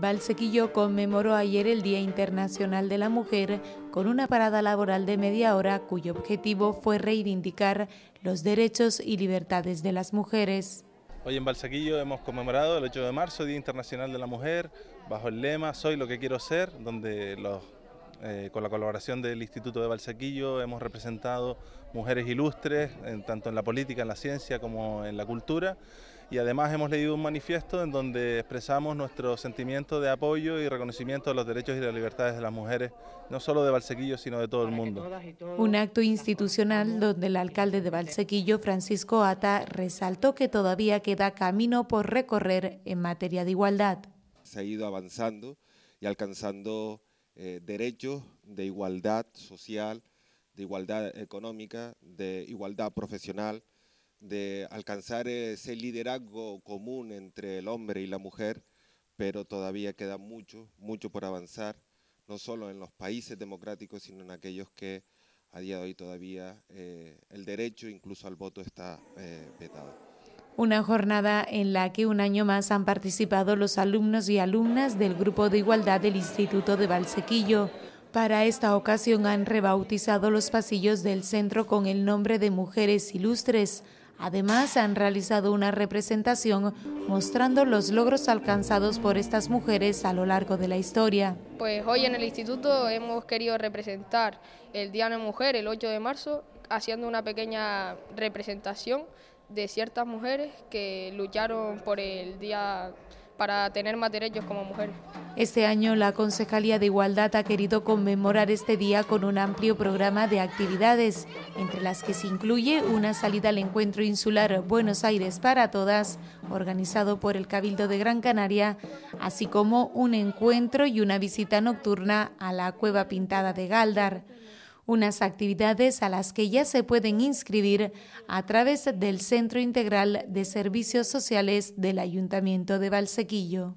Valsequillo conmemoró ayer el Día Internacional de la Mujer con una parada laboral de media hora cuyo objetivo fue reivindicar los derechos y libertades de las mujeres. Hoy en Valsequillo hemos conmemorado el 8 de marzo, Día Internacional de la Mujer, bajo el lema Soy lo que quiero ser, donde los eh, con la colaboración del Instituto de Valsequillo hemos representado mujeres ilustres, tanto en la política, en la ciencia como en la cultura. Y además hemos leído un manifiesto en donde expresamos nuestro sentimiento de apoyo y reconocimiento de los derechos y las libertades de las mujeres, no solo de Valsequillo, sino de todo el mundo. Un acto institucional donde el alcalde de Valsequillo, Francisco Ata, resaltó que todavía queda camino por recorrer en materia de igualdad. Se ha ido avanzando y alcanzando eh, derechos de igualdad social, de igualdad económica, de igualdad profesional, de alcanzar ese liderazgo común entre el hombre y la mujer, pero todavía queda mucho, mucho por avanzar, no solo en los países democráticos, sino en aquellos que a día de hoy todavía eh, el derecho incluso al voto está eh, vetado una jornada en la que un año más han participado los alumnos y alumnas del Grupo de Igualdad del Instituto de Valsequillo. Para esta ocasión han rebautizado los pasillos del centro con el nombre de Mujeres Ilustres. Además, han realizado una representación mostrando los logros alcanzados por estas mujeres a lo largo de la historia. Pues hoy en el instituto hemos querido representar el Día de Mujer, el 8 de marzo, haciendo una pequeña representación de ciertas mujeres que lucharon por el día para tener más derechos como mujeres. Este año la Concejalía de Igualdad ha querido conmemorar este día con un amplio programa de actividades, entre las que se incluye una salida al encuentro insular Buenos Aires para Todas, organizado por el Cabildo de Gran Canaria, así como un encuentro y una visita nocturna a la Cueva Pintada de Galdar unas actividades a las que ya se pueden inscribir a través del Centro Integral de Servicios Sociales del Ayuntamiento de Valsequillo.